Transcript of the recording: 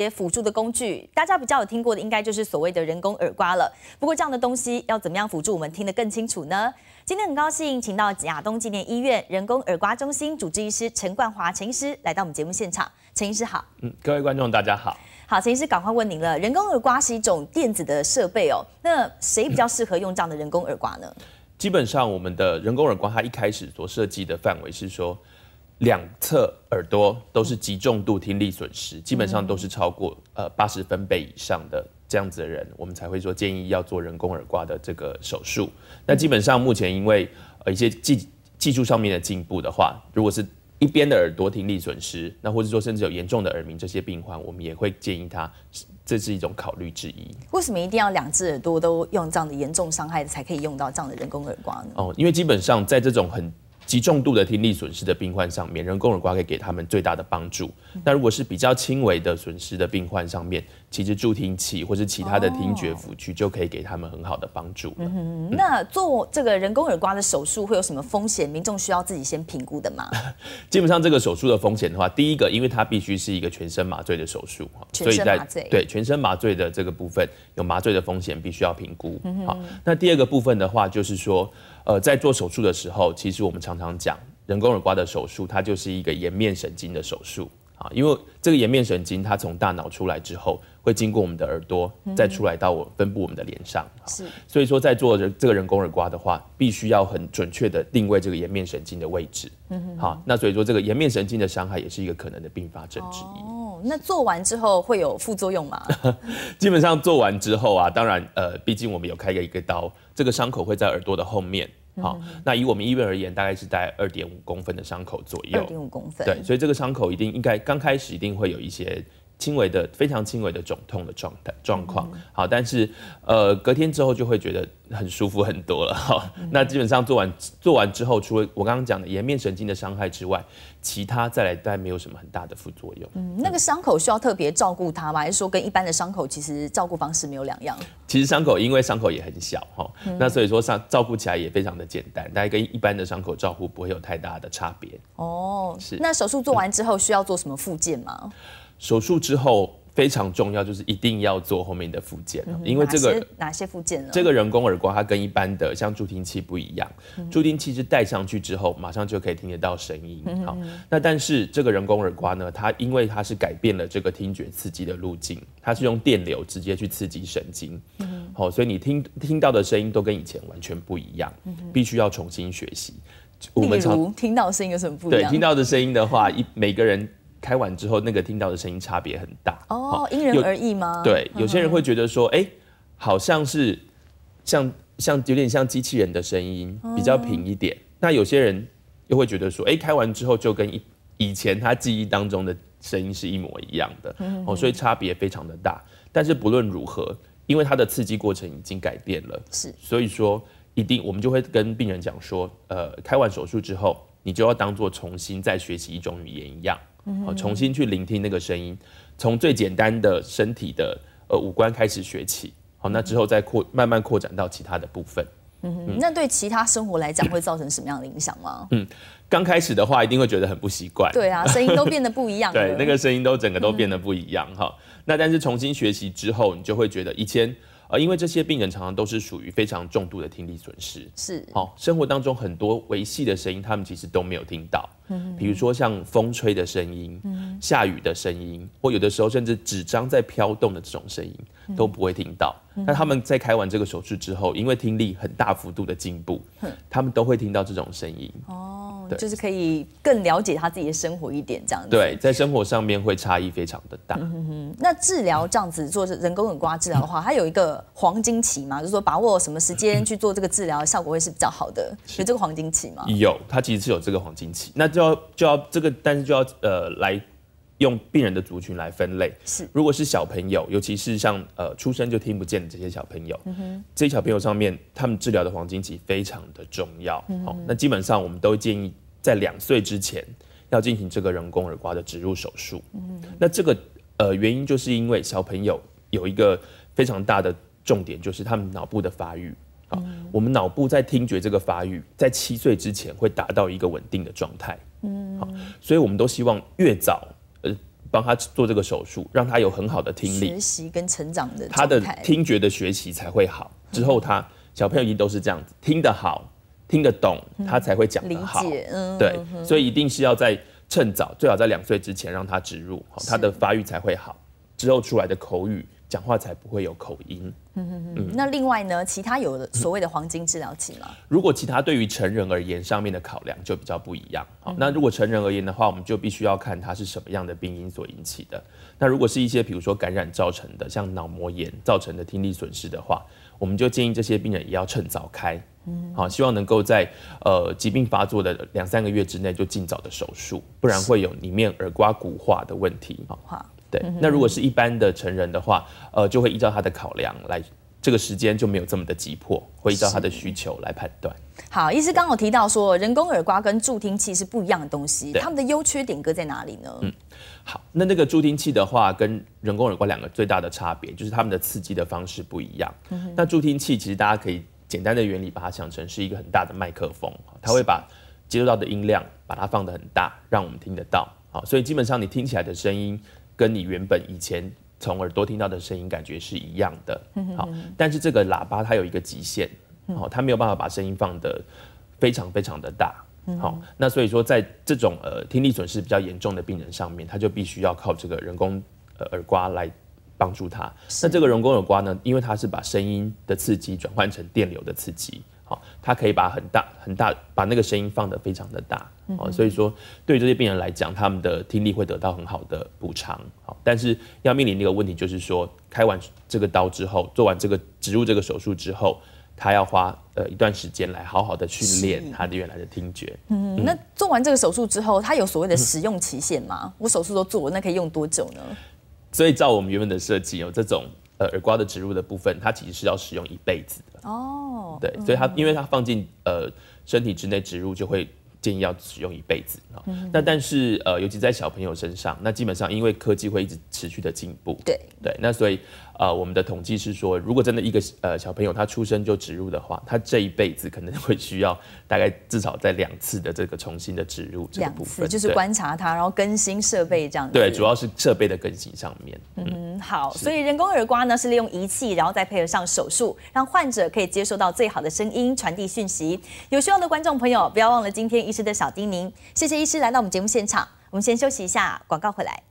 些辅助的工具，大家比较有听过的，应该就是所谓的人工耳刮了。不过这样的东西要怎么样辅助我们听得更清楚呢？今天很高兴请到亚东纪念医院人工耳刮中心主治医师陈冠华陈医师来到我们节目现场。陈医师好，嗯，各位观众大家好好，陈医师赶快问您了。人工耳刮是一种电子的设备哦，那谁比较适合用这样的人工耳刮呢？基本上我们的人工耳刮，它一开始所设计的范围是说。两侧耳朵都是极重度听力损失，基本上都是超过呃八十分贝以上的这样子的人，我们才会说建议要做人工耳刮的这个手术。那基本上目前因为呃一些技技术上面的进步的话，如果是一边的耳朵听力损失，那或者说甚至有严重的耳鸣这些病患，我们也会建议他，这是一种考虑之一。为什么一定要两只耳朵都用这样的严重伤害才可以用到这样的人工耳刮呢？哦，因为基本上在这种很。极重度的听力损失的病患上面，人工耳刮可以给他们最大的帮助。那如果是比较轻微的损失的病患上面，其实助听器或是其他的听觉辅具就可以给他们很好的帮助。嗯那做这个人工耳刮的手术会有什么风险？民众需要自己先评估的吗？基本上这个手术的风险的话，第一个，因为它必须是一个全身麻醉的手术啊，全身麻醉，对，全身麻醉的这个部分有麻醉的风险，必须要评估。好，那第二个部分的话，就是说，呃，在做手术的时候，其实我们常常讲人工耳刮的手术，它就是一个颜面神经的手术啊，因为这个颜面神经它从大脑出来之后，会经过我们的耳朵，再出来到我分布我们的脸上。是，所以说在做人这个人工耳刮的话，必须要很准确的定位这个颜面神经的位置。嗯好，那所以说这个颜面神经的伤害也是一个可能的并发症之一。哦，那做完之后会有副作用吗？基本上做完之后啊，当然呃，毕竟我们有开一个刀，这个伤口会在耳朵的后面。好，那以我们医院而言，大概是在二点五公分的伤口左右，二点五公分。对，所以这个伤口一定应该刚开始一定会有一些。轻微的，非常轻微的肿痛的状态状况，好，但是呃，隔天之后就会觉得很舒服很多了哈。那基本上做完做完之后，除了我刚刚讲的颜面神经的伤害之外，其他再来大没有什么很大的副作用。嗯，那个伤口需要特别照顾它吗？还是说跟一般的伤口其实照顾方式没有两样？其实伤口因为伤口也很小哈，那所以说上照顾起来也非常的简单，大概跟一般的伤口照顾不会有太大的差别。哦，是。那手术做完之后需要做什么复健吗？手术之后非常重要，就是一定要做后面的复健，因为这个哪些复健呢？这个人工耳刮它跟一般的像助听器不一样，助听器是戴上去之后马上就可以听得到声音，好，那但是这个人工耳刮呢，它因为它是改变了这个听觉刺激的路径，它是用电流直接去刺激神经，好，所以你听听到的声音都跟以前完全不一样，必须要重新学习。我们常听到声音有什么不一样？对，听到的声音的话，一每个人。开完之后，那个听到的声音差别很大哦，因人而异吗？对，有些人会觉得说，哎，好像是像像有点像机器人的声音，比较平一点。那有些人又会觉得说，哎，开完之后就跟以前他记忆当中的声音是一模一样的哦，所以差别非常的大。但是不论如何，因为它的刺激过程已经改变了，是，所以说一定我们就会跟病人讲说，呃，开完手术之后，你就要当做重新再学习一种语言一样。好，重新去聆听那个声音，从最简单的身体的呃五官开始学起。好，那之后再扩慢慢扩展到其他的部分。嗯哼，那对其他生活来讲会造成什么样的影响吗？嗯，刚开始的话一定会觉得很不习惯。对啊，声音都变得不一样。对，那个声音都整个都变得不一样哈。那但是重新学习之后，你就会觉得以前。而因为这些病人常常都是属于非常重度的听力损失，是好生活当中很多维系的声音，他们其实都没有听到。嗯，比如说像风吹的声音，嗯，下雨的声音，或有的时候甚至纸张在飘动的这种声音都不会听到。那他们在开完这个手术之后，因为听力很大幅度的进步，他们都会听到这种声音。哦。就是可以更了解他自己的生活一点，这样子。对，在生活上面会差异非常的大。嗯哼，那治疗这样子做人工耳刮治疗的话，它有一个黄金期嘛？就是说把握什么时间去做这个治疗，效果会是比较好的，有这个黄金期吗？有，它其实是有这个黄金期，那就要就要这个，但是就要呃来。用病人的族群来分类，是如果是小朋友，尤其是像呃出生就听不见的这些小朋友，这些小朋友上面他们治疗的黄金期非常的重要。好，那基本上我们都建议在两岁之前要进行这个人工耳刮的植入手术。嗯，那这个呃原因就是因为小朋友有一个非常大的重点，就是他们脑部的发育。好，我们脑部在听觉这个发育在七岁之前会达到一个稳定的状态。嗯，好，所以我们都希望越早。帮他做这个手术，让他有很好的听力学习跟成长的他的听觉的学习才会好。之后他小朋友已经都是这样子，听得好，听得懂，他才会讲得好。嗯，对，所以一定是要在趁早，最好在两岁之前让他植入，他的发育才会好。之后出来的口语。讲话才不会有口音。嗯嗯嗯。那另外呢，其他有所谓的黄金治疗期吗？如果其他对于成人而言，上面的考量就比较不一样。好，那如果成人而言的话，我们就必须要看它是什么样的病因所引起的。那如果是一些比如说感染造成的，像脑膜炎造成的听力损失的话，我们就建议这些病人也要趁早开。嗯。好，希望能够在呃疾病发作的两三个月之内就尽早的手术，不然会有里面耳刮骨化的问题。好。对，那如果是一般的成人的话，呃，就会依照他的考量来，这个时间就没有这么的急迫，会依照他的需求来判断。好，医师刚有提到说，人工耳刮跟助听器是不一样的东西，它们的优缺点各在哪里呢？嗯，好，那那个助听器的话，跟人工耳刮两个最大的差别就是它们的刺激的方式不一样。那助听器其实大家可以简单的原理把它想成是一个很大的麦克风，它会把接收到的音量把它放得很大，让我们听得到。好，所以基本上你听起来的声音。跟你原本以前从耳朵听到的声音感觉是一样的，好，但是这个喇叭它有一个极限，好，它没有办法把声音放的非常非常的大，好，那所以说在这种呃听力损失比较严重的病人上面，他就必须要靠这个人工耳刮来帮助他。那这个人工耳刮呢，因为它是把声音的刺激转换成电流的刺激。好，他可以把很大很大把那个声音放的非常的大哦，所以说对这些病人来讲，他们的听力会得到很好的补偿。好，但是要面临那个问题，就是说开完这个刀之后，做完这个植入这个手术之后，他要花呃一段时间来好好的训练他的原来的听觉。嗯，那做完这个手术之后，他有所谓的使用期限吗？我手术都做，了，那可以用多久呢？所以照我们原本的设计，有这种。呃，耳瓜的植入的部分，它其实是要使用一辈子的哦。对，所以它因为它放进呃身体之内植入，就会。建议要使用一辈子啊。那但是呃，尤其在小朋友身上，那基本上因为科技会一直持续的进步。对对。那所以呃，我们的统计是说，如果真的一个呃小朋友他出生就植入的话，他这一辈子可能会需要大概至少在两次的这个重新的植入。两次就是观察他，然后更新设备这样子。对，主要是设备的更新上面。嗯，好。所以人工耳刮呢是利用仪器，然后再配合上手术，让患者可以接收到最好的声音，传递讯息。有需要的观众朋友，不要忘了今天。医师的小叮咛，谢谢医师来到我们节目现场。我们先休息一下，广告回来。